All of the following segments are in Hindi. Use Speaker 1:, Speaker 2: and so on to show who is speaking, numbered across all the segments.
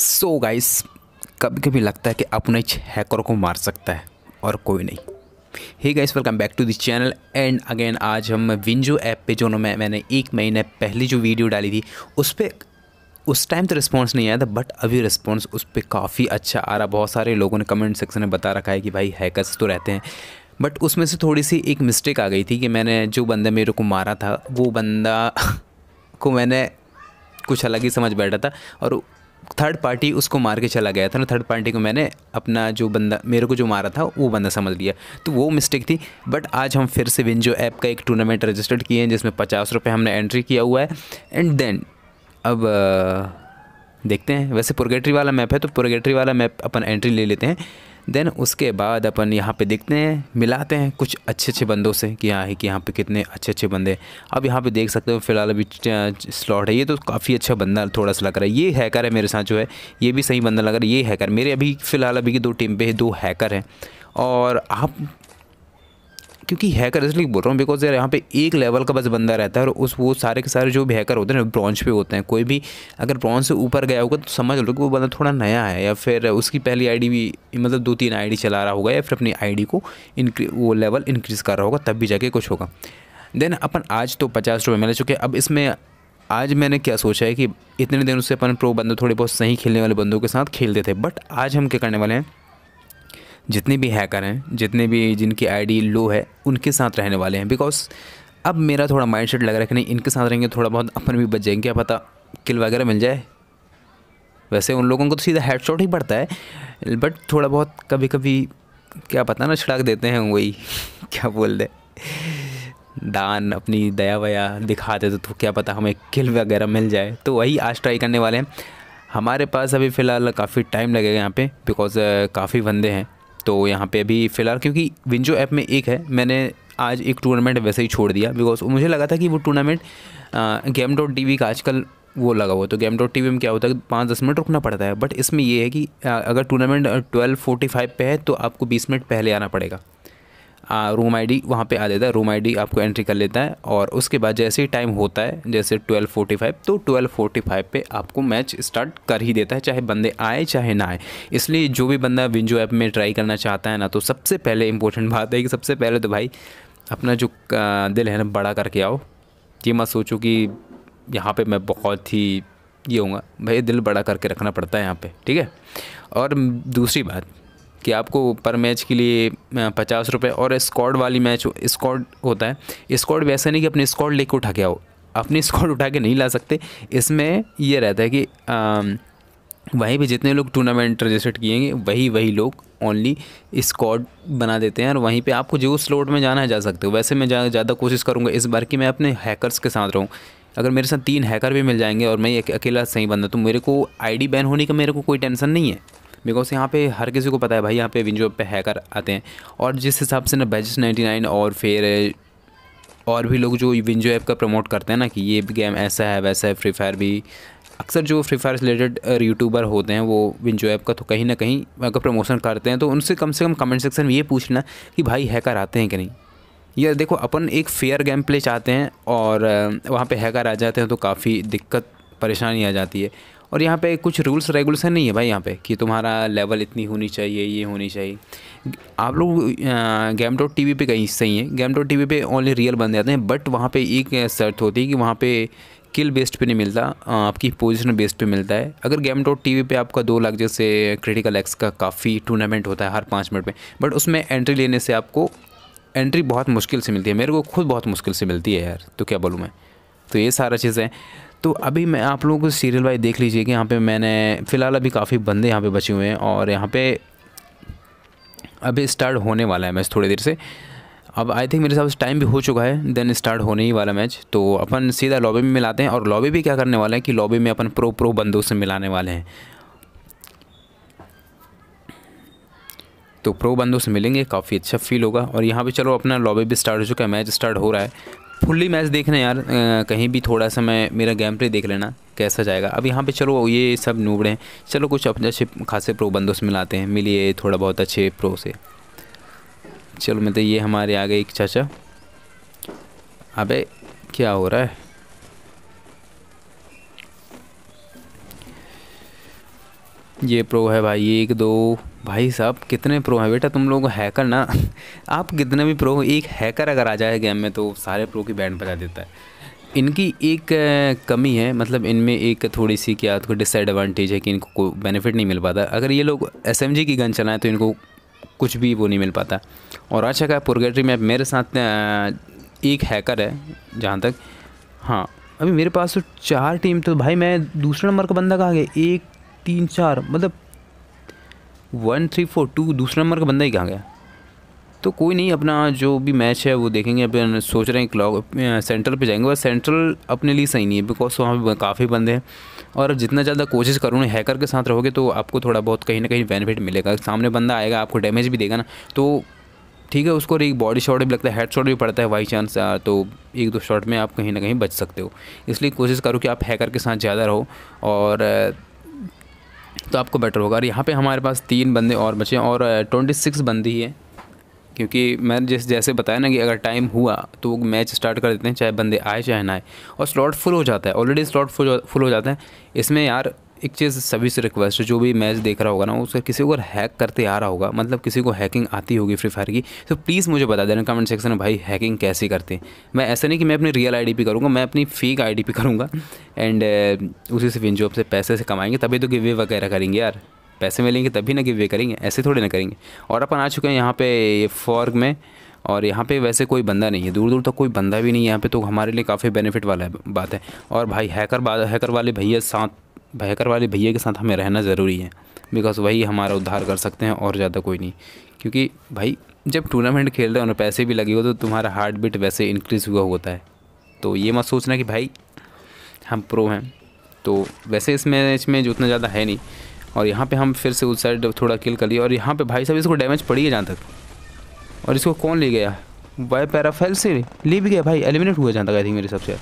Speaker 1: सो so गाइस कभी कभी लगता है कि अपने हैकर को मार सकता है और कोई नहीं ही guys welcome back to this channel and again आज हम विंजो ऐप पे जो मैं मैंने एक महीने पहले जो वीडियो डाली थी उस पर उस टाइम तो रिस्पॉन्स नहीं आया था बट अभी रिस्पॉन्स उस पर काफ़ी अच्छा आ रहा बहुत सारे लोगों ने कमेंट सेक्शन में बता रखा है कि भाई हैकर तो रहते हैं बट उसमें से थोड़ी सी एक मिस्टेक आ गई थी कि मैंने जो बंदा मेरे को मारा था वो बंदा को मैंने कुछ अलग ही समझ बैठा था और थर्ड पार्टी उसको मार के चला गया था ना थर्ड पार्टी को मैंने अपना जो बंदा मेरे को जो मारा था वो बंदा समझ लिया तो वो मिस्टेक थी बट आज हम फिर से विंजो ऐप का एक टूर्नामेंट रजिस्टर्ड किए हैं जिसमें पचास रुपये हमने एंट्री किया हुआ है एंड देन अब देखते हैं वैसे पुरगेटरी वाला मैप है तो पुरगेटरी वाला मैप अपन एंट्री ले लेते हैं देन उसके बाद अपन यहाँ पे देखते हैं मिलाते हैं कुछ अच्छे अच्छे बंदों से कि हाँ है कि यहाँ पे कितने अच्छे अच्छे बंदे अब यहाँ पे देख सकते हो फिलहाल अभी स्लॉट है ये तो काफ़ी अच्छा बंदा थोड़ा सा लग रहा है ये हैकर है मेरे साथ जो है ये भी सही बंदा लग रहा है ये हैकर मेरे अभी फ़िलहाल अभी की दो टीम पे दो हैकर हैं और आप क्योंकि हैकर इसलिए बोल रहा हूँ बिकॉज यार यहाँ पे एक लेवल का बस बंदा रहता है और उस वो सारे के सारे जो भी हैकर होते हैं ब्रॉन्च पे होते हैं कोई भी अगर ब्रॉन्च से ऊपर गया होगा तो समझ लो कि वो बंदा थोड़ा नया है या फिर उसकी पहली आईडी भी मतलब दो तीन आईडी चला रहा होगा या फिर अपनी आई को वो लेवल इंक्रीज़ कर रहा होगा तब भी जाके कुछ होगा देन अपन आज तो पचास रुपये मिले चुके अब इसमें आज मैंने क्या सोचा है कि इतने दिनों से अपन प्रो बंदे थोड़े बहुत सही खेलने वाले बंदों के साथ खेलते थे बट आज हम क्या करने वाले हैं जितने भी हैकर हैं जितने भी जिनकी आईडी लो है उनके साथ रहने वाले हैं बिकॉज अब मेरा थोड़ा माइंडसेट लग रहा है कि नहीं इनके साथ रहेंगे थोड़ा बहुत अपन भी बच जाएंगे क्या पता किल वगैरह मिल जाए वैसे उन लोगों को तो सीधा हेडशॉट ही पड़ता है बट थोड़ा बहुत कभी कभी क्या पता ना छिड़क देते हैं वही क्या बोल दे दान अपनी दया वया दिखा तो, तो क्या पता हमें किल वगैरह मिल जाए तो वही आज ट्राई करने वाले हैं हमारे पास अभी फ़िलहाल काफ़ी टाइम लगेगा यहाँ पे बिकॉज़ काफ़ी बंदे हैं तो यहाँ पे अभी फ़िलहाल क्योंकि विंजो ऐप में एक है मैंने आज एक टूर्नामेंट वैसे ही छोड़ दिया बिकॉज मुझे लगा था कि वो टूर्नामेंट गेम डॉट टी का आजकल वो लगा हुआ तो गेम डॉट टी में क्या होता है पाँच दस मिनट रुकना पड़ता है बट इसमें ये है कि अगर टूर्नामेंट ट्वेल्व फोर्टी फाइव पर है तो आपको बीस मिनट पहले आना पड़ेगा रूम हाँ, आईडी वहाँ पर आ जाता है रूम आईडी आपको एंट्री कर लेता है और उसके बाद जैसे ही टाइम होता है जैसे 12:45 तो 12:45 पे आपको मैच स्टार्ट कर ही देता है चाहे बंदे आए चाहे ना आए इसलिए जो भी बंदा विंजो ऐप में ट्राई करना चाहता है ना तो सबसे पहले इंपॉर्टेंट बात है कि सबसे पहले तो भाई अपना जो दिल है ना बड़ा करके आओ ये मत सोचो कि यहाँ पर मैं बहुत ही ये होगा भाई दिल बड़ा करके रखना पड़ता है यहाँ पर ठीक है और दूसरी बात कि आपको पर मैच के लिए पचास रुपये और स्कॉड वाली मैच स्कॉड होता है स्कॉड वैसे नहीं कि अपने स्कॉड लेके उठा के आओ अपनी स्कॉड उठा के नहीं ला सकते इसमें ये रहता है कि वहीं पे जितने लोग टूर्नामेंट रजिस्टर्ड किएंगे वही वही लोग ओनली स्कॉड बना देते हैं और वहीं पे आपको जो स्लोट में जाना है जा सकते हो वैसे मैं ज़्यादा कोशिश करूँगा इस बार कि मैं अपने हैकर्स के साथ रहूँ अगर मेरे साथ तीन हैकर भी मिल जाएंगे और मैं एक अकेला सही बंदा तो मेरे को आईडी बैन होने का मेरे को कोई टेंशन नहीं है बिकॉज यहाँ पे हर किसी को पता है भाई यहाँ पे विंजो पे हैकर आते हैं और जिस हिसाब से ना नाइन्टी नाइन और फिर और भी लोग जो विंजो ऐप का प्रमोट करते हैं ना कि ये गेम ऐसा है वैसा है फ्री फायर भी अक्सर जो फ्री फायर रिलेटेड यूट्यूबर होते हैं वो विंजो ऐप का तो कहीं ना कहीं अगर प्रमोशन करते हैं तो उनसे कम से कम कमेंट सेक्शन में ये पूछना कि भाई हैकर आते हैं कि नहीं यार देखो अपन एक फेयर गेम प्ले चाहते हैं और वहाँ पे हैकर आ जाते हैं तो काफ़ी दिक्कत परेशानी आ जाती है और यहाँ पे कुछ रूल्स रेगुलेशन नहीं है भाई यहाँ पे कि तुम्हारा लेवल इतनी होनी चाहिए ये होनी चाहिए आप लोग गेम डॉट टी वी पर कहीं सही हैं गेम डॉट टी वी पर ओनली रियल बन जाते हैं बट वहाँ पे एक शर्त होती है कि वहाँ पे किल बेस्ड पे नहीं मिलता आपकी पोजिशन बेस्ड पे मिलता है अगर गेम डॉट टी वी पर आपका दो लाख जैसे क्रिटिकल एक्स का काफ़ी टूर्नामेंट होता है हर पाँच मिनट में बट उसमें एंट्री लेने से आपको एंट्री बहुत मुश्किल से मिलती है मेरे को खुद बहुत मुश्किल से मिलती है यार तो क्या बोलूँ मैं तो ये सारा चीज़ें तो अभी मैं आप लोगों को सीरियल वाइज देख लीजिए कि यहाँ पे मैंने फ़िलहाल अभी काफ़ी बंदे यहाँ पे बचे हुए हैं और यहाँ पे अभी स्टार्ट होने वाला है मैच थोड़ी देर से अब आई थिंक मेरे हिसाब से टाइम भी हो चुका है देन स्टार्ट होने ही वाला मैच तो अपन सीधा लॉबी में मिलाते हैं और लॉबी भी क्या करने वाले हैं कि लॉबी में अपन प्रो प्रो बंदों से मिलाने वाले हैं तो प्रो बंदों से मिलेंगे काफ़ी अच्छा फील होगा और यहाँ पे चलो अपना लॉबी भी स्टार्ट हो चुका है मैच स्टार्ट हो रहा है फुल्ली मैच देखना यार कहीं भी थोड़ा सा मैं मेरा गेम प्ले देख लेना कैसा जाएगा अब यहाँ पे चलो ये सब नूबड़े हैं चलो कुछ अपने अच्छे खासे प्रो बंदों से मिलाते हैं मिलिए थोड़ा बहुत अच्छे प्रो से चलो मैं तो ये हमारे आ गए एक चाचा अबे क्या हो रहा है ये प्रो है भाई एक दो भाई साहब कितने प्रो हैं बेटा तुम लोग हैकर ना आप कितने भी प्रो हो एक हैकर अगर आ जाए गेम में तो सारे प्रो की बैंड बजा देता है इनकी एक कमी है मतलब इनमें एक थोड़ी सी क्या तो डिसएडवांटेज है कि इनको कोई बेनिफिट नहीं मिल पाता अगर ये लोग एस की गन चलाएं तो इनको कुछ भी वो नहीं मिल पाता और अच्छा का पुरगेटरी मैप मेरे साथ एक हैकर है जहाँ तक हाँ अभी मेरे पास तो चार टीम तो भाई मैं दूसरे नंबर का बंदा कहा गया एक तीन चार मतलब वन थ्री फोर टू दूसरे नंबर का बंदा ही कहाँ गया तो कोई नहीं अपना जो भी मैच है वो देखेंगे अपन सोच रहे हैं क्लॉक सेंट्रल पे जाएंगे बस सेंट्रल अपने लिए सही नहीं है बिकॉज वहाँ पे काफ़ी बंदे हैं और जितना ज़्यादा कोशिश करूँ हैकर के साथ रहोगे तो आपको थोड़ा बहुत कहीं ना कहीं बेनिफिट मिलेगा सामने बंदा आएगा आपको डैमेज भी देगा ना तो ठीक है उसको एक बॉडी शॉट भी लगता है हेड शॉट भी पड़ता है बाई चांस तो एक दो शॉट में आप कहीं ना कहीं बच सकते हो इसलिए कोशिश करो कि आप हैकर के साथ ज़्यादा रहो और तो आपको बेटर होगा और यहाँ पे हमारे पास तीन बंदे और बचे हैं और ट्वेंटी सिक्स बंदी ही है क्योंकि मैंने जिस जैसे बताया ना कि अगर टाइम हुआ तो वो मैच स्टार्ट कर देते हैं चाहे बंदे आए चाहे ना आए और स्लॉट फुल हो जाता है ऑलरेडी स्लॉट फुल हो जाता है इसमें यार एक चीज़ सभी से रिक्वेस्ट है जो भी मैच देख रहा होगा ना उसका किसी को हैक करते आ रहा होगा मतलब किसी को हैकिंग आती होगी फ्री फायर की तो प्लीज़ मुझे बता देना कमेंट सेक्शन में भाई हैकिंग कैसे करते हैं मैं ऐसा नहीं कि मैं अपनी रियल आई पे करूँगा मैं अपनी फेक आई पे करूँगा एंड उसी से विन जॉब से पैसे से कमाएंगे तभी तो गिवे वगैरह करेंगे यार पैसे मिलेंगे तभी ना गिवे करेंगे ऐसे थोड़े ना करेंगे और अपन आ चुके हैं यहाँ पे फॉर्ग में और यहाँ पे वैसे कोई बंदा नहीं है दूर दूर तक तो कोई बंदा भी नहीं है यहाँ पे तो हमारे लिए काफ़ी बेनिफिट वाला है बात है और भाई हैकर हैकर वाले भैया साथ भयकर वाले भैया के साथ हमें रहना ज़रूरी है बिकॉज वही हमारा उद्धार कर सकते हैं और ज़्यादा कोई नहीं क्योंकि भाई जब टूर्नामेंट खेल रहे हो और पैसे भी लगे हो तो तुम्हारा हार्ट बीट वैसे इंक्रीज़ हुआ होता है तो ये मत सोचना कि भाई हम प्रो हैं तो वैसे इस मैच में जो उतना ज़्यादा है नहीं और यहाँ पे हम फिर से उस साइड थोड़ा किल कर लिया और यहाँ पे भाई साहब इसको डैमेज पड़ी है जहाँ तक और इसको कौन ले गया वाई पैराफेल से ले भी गया भाई एलिमिनेट हुआ जहाँ तक आई थिंक मेरे हिसाब से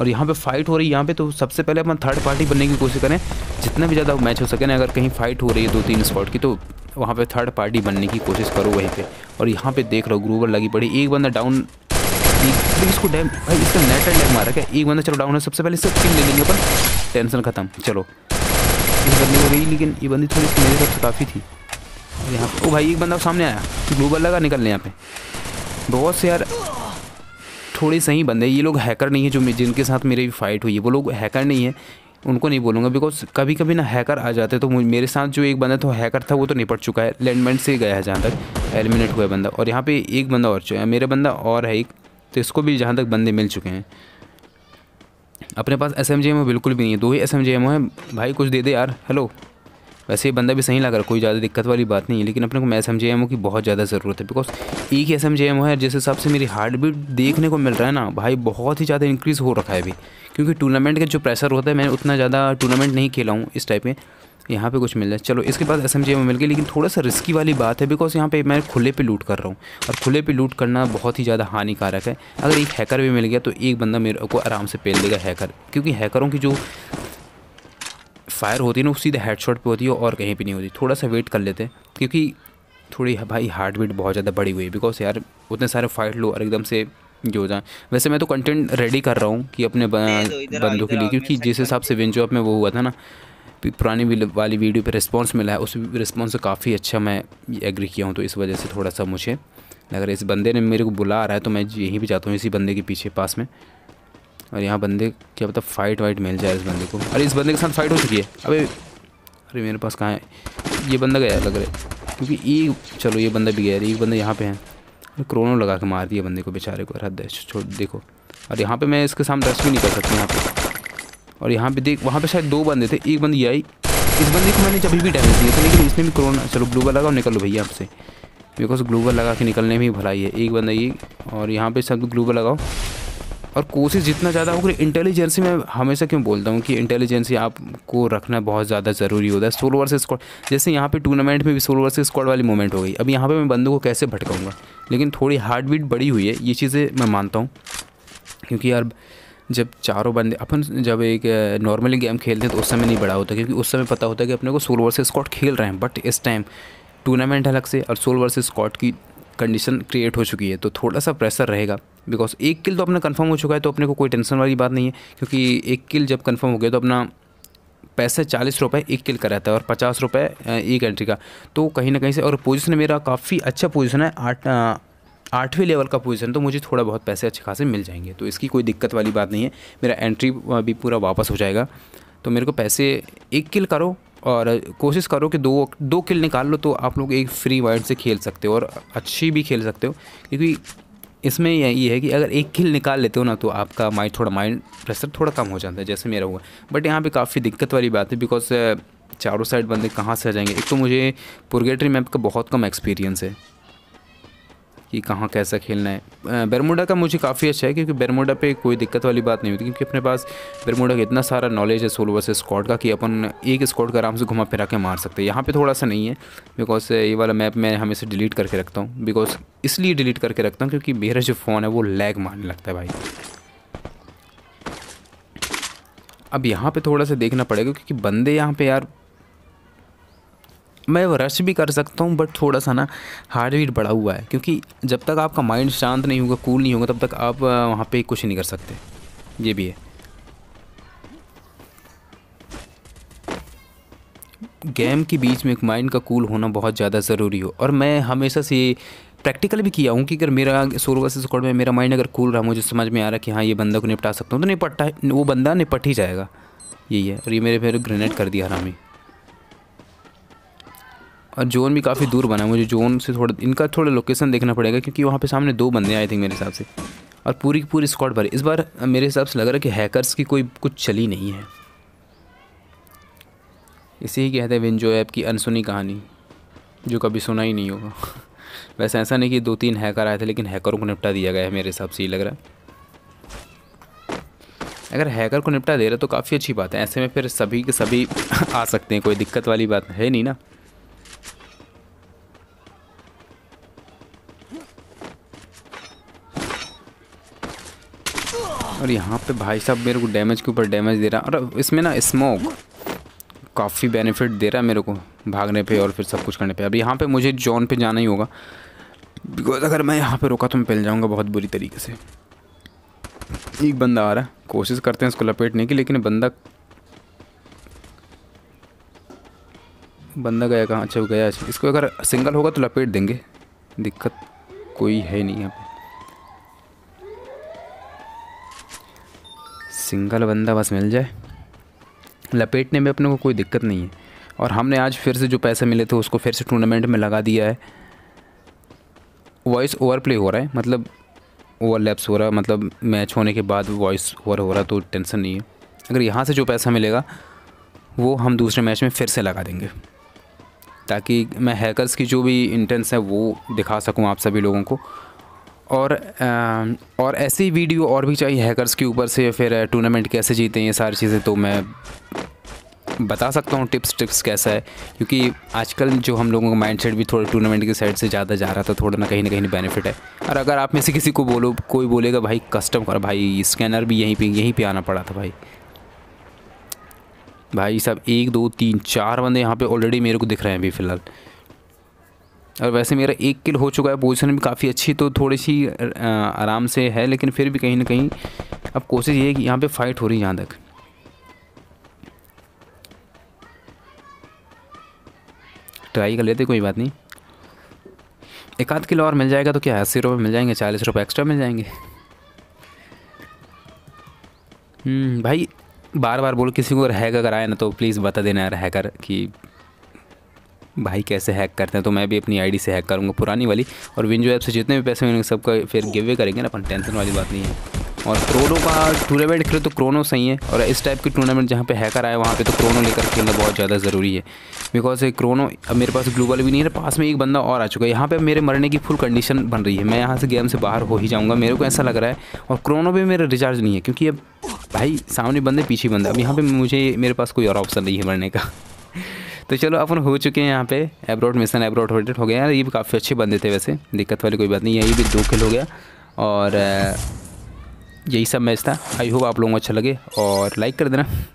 Speaker 1: और यहाँ पे फाइट हो रही है यहाँ पे तो सबसे पहले अपन थर्ड पार्टी बनने की कोशिश करें जितना भी ज़्यादा मैच हो सके ना अगर कहीं फाइट हो रही है दो तीन स्पॉट की तो वहाँ पे थर्ड पार्टी बनने की कोशिश करो वहीं पे और यहाँ पे देख रहा हूँ ग्रूवर लगी पड़ी एक बंदा डाउन तो इसको डैम भाई इसका नेट एंड डैम मारा क्या एक बंदा चलो डाउन है सबसे पहले सब टीम ले लेंगे अपन टेंशन ख़त्म चलो इस बंदी हो गई लेकिन ये बंदी थोड़ी मेरे सबसे काफ़ी थी यहाँ पर ओ भाई एक बंदा सामने आया ग्रूवर लगा निकलने यहाँ पे बहुत से यार थोड़े सही बंदे ये लोग हैकर नहीं है जो जिनके साथ मेरी फाइट हुई है वो लोग हैकर नहीं है उनको नहीं बोलूँगा बिकॉज कभी कभी ना हैकर आ जाते तो मेरे साथ जो एक बंदा था हैकर था वो तो निपट चुका है लैंडमेंट से गया है जहाँ तक एलिमिनेट हुआ बंदा और यहाँ पे एक बंदा और चुका है मेरा बंदा और है एक तो इसको भी जहाँ तक बंदे मिल चुके हैं अपने पास एस एम जी एम बिल्कुल भी नहीं है दो ही एस एम जी एम है भाई कुछ दे दे यार हेलो वैसे ये बंदा भी सही लग रहा है कोई ज़्यादा दिक्कत वाली बात नहीं है लेकिन अपने को मैं एम जे एम ओ की बहुत ज़्यादा ज़रूरत है बिकॉज एक S M J M O है जिस हिसाब से मेरी हार्ट बीट देखने को मिल रहा है ना भाई बहुत ही ज़्यादा इंक्रीज़ हो रखा है अभी क्योंकि टूर्नामेंट का जो प्रेशर होता है मैंने उतना ज़्यादा टूर्नामेंट नहीं खेला हूँ इस टाइप में यहाँ पे कुछ मिल जाए चलो इसके बाद एस एम जी में मिल गई लेकिन थोड़ा सा रिस्की वाली बात है बिकॉज यहाँ पे मैं खुले पे लूट कर रहा हूँ और खुले पे लूट करना बहुत ही ज़्यादा हानिकारक है अगर एक हैकर भी मिल गया तो एक बंदा मेरे को आराम से पेल देगा हैकर क्योंकि हैकरों की जो फायर होती है ना वो सीधे हेडशॉट पे होती है और कहीं पे नहीं होती थोड़ा सा वेट कर लेते हैं क्योंकि थोड़ी भाई हार्ट बीट बहुत ज़्यादा बढ़ी हुई है बिकॉज यार उतने सारे फाइट लो और एकदम से जो हो जाए वैसे मैं तो कंटेंट रेडी कर रहा हूँ कि अपने बंदों के लिए क्योंकि जिस हिसाब से विंजो में वो हुआ था ना पुरानी वाली वीडियो पे रिस्पांस मिला है उस रिस्पांस से काफ़ी अच्छा मैं एग्री किया हूँ तो इस वजह से थोड़ा सा मुझे अगर इस बंदे ने मेरे को बुला रहा है तो मैं यहीं भी जाता हूँ इसी बंदे के पीछे पास में और यहाँ बंदे क्या पता फाइट वाइट मिल जाए इस बंदे को अरे इस बंदे के साथ फाइट हो चुकी है अबे अरे मेरे पास कहाँ है ये बंदा गया लग रहा है क्योंकि एक चलो ये बंदा भी गया एक बंदा यहाँ पे है क्रोनो लगा के मार दिया बंदे को बेचारे को हद छोड़ देखो और यहाँ पर मैं इसके सामने रश भी नहीं कर सकता यहाँ पर और यहाँ पे देख वहाँ पर शायद दो बंदे थे एक बंदी आई इस बंदे को मैंने जब भी डैमेज दिया था लेकिन इसने भी क्रोना चलो ग्लूबर लगा और लो भैया आपसे बिकॉज ग्लूबर तो लगा के निकलने में ही भलाई है एक बंदा ये और यहाँ पे सब ग्लूबर लगाओ और कोशिश जितना ज़्यादा होगी इंटेलिजेंसी में हमेशा क्यों बोलता हूँ कि इंटेलिजेंसी आपको रखना बहुत ज़्यादा ज़रूरी होता है सोलो वर्सेस स्क्वाड जैसे यहाँ पे टूर्नामेंट में भी सोलो वर्सेस स्क्वाड वाली मोमेंट हो गई अब यहाँ पे मैं बंदों को कैसे भटकाऊंगा लेकिन थोड़ी हार्ट बीट बड़ी हुई है ये चीज़ें मैं मानता हूँ क्योंकि यार जब चारों बंदे अपन जब एक नॉर्मली गेम खेलते हैं तो उस समय नहीं बड़ा होता क्योंकि उस समय पता होता है कि अपने को सोलो वर्सेस स्कॉट खेल रहे हैं बट इस टाइम टूर्नामेंट अलग से और सोलो वर्सेस स्कॉट की कंडीशन क्रिएट हो चुकी है तो थोड़ा सा प्रेशर रहेगा बिकॉज एक किल तो अपना कन्फर्म हो चुका है तो अपने को कोई टेंशन वाली बात नहीं है क्योंकि एक किल जब कन्फर्म हो गया तो अपना पैसे चालीस रुपये एक किल का रहता है और पचास रुपये एक एंट्री का तो कहीं ना कहीं से और पोजीशन मेरा काफ़ी अच्छा पोजीशन है आठ आठवें लेवल का पोजीशन तो मुझे थोड़ा बहुत पैसे अच्छे खासे मिल जाएंगे तो इसकी कोई दिक्कत वाली बात नहीं है मेरा एंट्री भी पूरा वापस हो जाएगा तो मेरे को पैसे एक किल करो और कोशिश करो कि दो दो किल निकाल लो तो आप लोग एक फ्री वाइड से खेल सकते हो और अच्छी भी खेल सकते हो क्योंकि इसमें यही है कि अगर एक किल निकाल लेते हो ना तो आपका माइंड थोड़ा माइंड प्रेशर थोड़ा कम हो जाता है जैसे मेरा हुआ बट यहाँ पे काफ़ी दिक्कत वाली बात है बिकॉज चारों साइड बंदे कहाँ से आ जाएंगे एक तो मुझे पुरगेटरी मैप का बहुत कम एक्सपीरियंस है कि कहाँ कैसा खेलना है बरमोडा का मुझे काफ़ी अच्छा है क्योंकि बरमोडा पे कोई दिक्कत वाली बात नहीं होती क्योंकि अपने पास बरमोडा का इतना सारा नॉलेज है सोलो वर्सेस स्कॉट का कि अपन एक स्कॉट का आराम से घुमा फिरा के मार सकते हैं यहाँ पे थोड़ा सा नहीं है बिकॉज ये वाला मैप मैं हमेशा डिलीट करके रखता हूँ बिकॉज इसलिए डिलीट करके रखता हूँ क्योंकि मेरा जो फ़ोन है वो लैग मारने लगता है भाई अब यहाँ पर थोड़ा सा देखना पड़ेगा क्योंकि बंदे यहाँ पर यार मैं रश भी कर सकता हूँ बट थोड़ा सा ना हार्ट बीट बढ़ा हुआ है क्योंकि जब तक आपका माइंड शांत नहीं होगा कूल नहीं होगा तब तक आप वहाँ पे कुछ नहीं कर सकते ये भी है गेम के बीच में एक माइंड का कूल होना बहुत ज़्यादा ज़रूरी हो और मैं हमेशा से प्रैक्टिकल भी किया हूँ कि अगर मेरा सोलो वर्ष स्क्वाड में मेरा माइंड अगर कूल रहा मुझे समझ में आ रहा कि हाँ ये बंदा को निपटा सकता हूँ तो निपटा वो बंदा निपट ही जाएगा यही है और ये मेरे फिर ग्रेनेड कर दिया हरामी और जोन भी काफ़ी दूर बना मुझे जोन से थोड़ा इनका थोड़ा लोकेशन देखना पड़ेगा क्योंकि वहाँ पे सामने दो बंदे आए थे मेरे हिसाब से और पूरी की पूरी स्क्वाड भरी इस बार मेरे हिसाब से लग रहा है कि हैकर्स की कोई कुछ चली नहीं है इसी ही कहते हैं विंजो ऐप की अनसुनी कहानी जो कभी सुना ही नहीं होगा वैसे ऐसा नहीं कि दो तीन हैकर आए थे लेकिन हैकरों को निपटा दिया गया है मेरे हिसाब से ही लग रहा है अगर हैकर को निपटा दे रहा तो काफ़ी अच्छी बात है ऐसे में फिर सभी के सभी आ सकते हैं कोई दिक्कत वाली बात है नहीं ना और यहाँ पे भाई साहब मेरे को डैमेज के ऊपर डैमेज दे रहा है और इसमें ना स्मोक काफ़ी बेनिफिट दे रहा है मेरे को भागने पे और फिर सब कुछ करने पे अब यहाँ पे मुझे जॉन पे जाना ही होगा बिकॉज अगर मैं यहाँ पे रुका तो मैं पहल जाऊँगा बहुत बुरी तरीके से एक बंदा आ रहा है कोशिश करते हैं इसको लपेटने की लेकिन बंदा बंदा गया कहाँ अच्छा गया अच्छा इसको अगर सिंगल होगा तो लपेट देंगे दिक्कत कोई है नहीं यहाँ पर सिंगल बंदा बस मिल जाए लपेटने में अपने को कोई दिक्कत नहीं है और हमने आज फिर से जो पैसे मिले थे उसको फिर से टूर्नामेंट में लगा दिया है वॉइस ओवर प्ले हो रहा है मतलब ओवरलैप्स हो रहा है मतलब मैच होने के बाद वॉइस ओवर हो रहा तो टेंशन नहीं है अगर यहाँ से जो पैसा मिलेगा वो हम दूसरे मैच में फिर से लगा देंगे ताकि मैं हैकर्स की जो भी इंटेंस है वो दिखा सकूँ आप सभी लोगों को और आ, और ऐसी वीडियो और भी चाहिए हैकर्स के ऊपर से फिर टूर्नामेंट कैसे जीते हैं ये सारी चीज़ें तो मैं बता सकता हूँ टिप्स टिप्स कैसा है क्योंकि आजकल जो हम लोगों का माइंडसेट भी थोड़ा टूर्नामेंट की साइड से ज़्यादा जा रहा था थोड़ा ना कहीं ना कहीं बेनिफिट है और अगर आप में से किसी को बोलो कोई बोलेगा भाई कस्टम कर भाई स्कैनर भी यहीं पे यहीं पे आना पड़ा था भाई भाई साहब एक दो तीन चार बंदे यहाँ पे ऑलरेडी मेरे को दिख रहे हैं अभी फ़िलहाल और वैसे मेरा एक किल हो चुका है पोजीशन भी काफ़ी अच्छी तो थोड़ी सी आराम से है लेकिन फिर भी कहीं ना कहीं अब कोशिश ये है कि यहाँ पे फाइट हो रही है यहाँ तक ट्राई कर लेते कोई बात नहीं एक आध किलो और मिल जाएगा तो क्या अस्सी रुपये मिल जाएंगे चालीस रुपये एक्स्ट्रा मिल जाएंगे हम्म, भाई बार बार बोल किसी को रहकर हैकर अगर आए ना तो प्लीज़ बता देना यार हैकर कि भाई कैसे हैक करते हैं तो मैं भी अपनी आईडी से हैक करूँगा पुरानी वाली और विंजो ऐप से जितने भी पैसे मिलेंगे सबका फिर गिव वे करेंगे ना अपन टेंशन वाली बात नहीं है और क्रोनो का टूर्नामेंट खेलो तो क्रोनो सही है और इस टाइप के टूर्नामेंट जहाँ पे हैकर आए वहाँ पे तो क्रोनो लेकर खेलना बहुत ज़्यादा ज़रूरी है बिकॉज क्रोनो अब मेरे पास ग्लोबल भी नहीं है पास में एक बंदा और आ चुका है यहाँ पे मेरे मरने की फुल कंडीशन बन रही है मैं यहाँ से गेम से बाहर हो ही जाऊँगा मेरे को ऐसा लग रहा है और क्रोनो भी मेरा रिचार्ज नहीं है क्योंकि अब भाई सामने बंदे पीछे बंदे अब यहाँ पर मुझे मेरे पास कोई और ऑप्शन नहीं है मरने का तो चलो अपन हो चुके हैं यहाँ पे एब्रोड मिशन एब्रोड होल्डेड हो गया यार ये भी काफ़ी अच्छे बंदे थे वैसे दिक्कत वाली कोई बात नहीं है ये भी दो खेल हो गया और यही सब मैच था आई होप आप लोगों को अच्छा लगे और लाइक कर देना